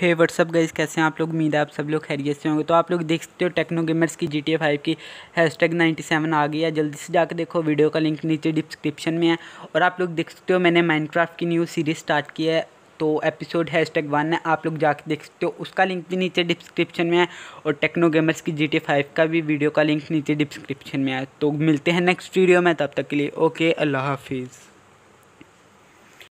हे what's up guys कैसे हैं आप लोग उम्मीद है आप सब लोग खैरियत से होंगे तो आप लोग देख सकते हो टेक्नो गेमर्स की जी टी ए फाइव की हैश टैग नाइन्टी सेवन आ गई है जल्दी से जाकर देखो वीडियो का लिंक नीचे डिस्क्रिप्शन में है और आप लोग देख सकते हो मैंने माइनक्राफ्ट की न्यू सीरीज स्टार्ट की है तो एपिसोड हैश टैग वन है आप लोग जाके देख सकते हो उसका लिंक भी नीचे डिस्क्रिप्शन में है और टेक्नो गेमर्स की जी टी फाइव का भी वीडियो का लिंक नीचे डिस्क्रिप्शन में है तो मिलते हैं नेक्स्ट वीडियो में तब तक के लिए ओके अल्लाह हाफिज़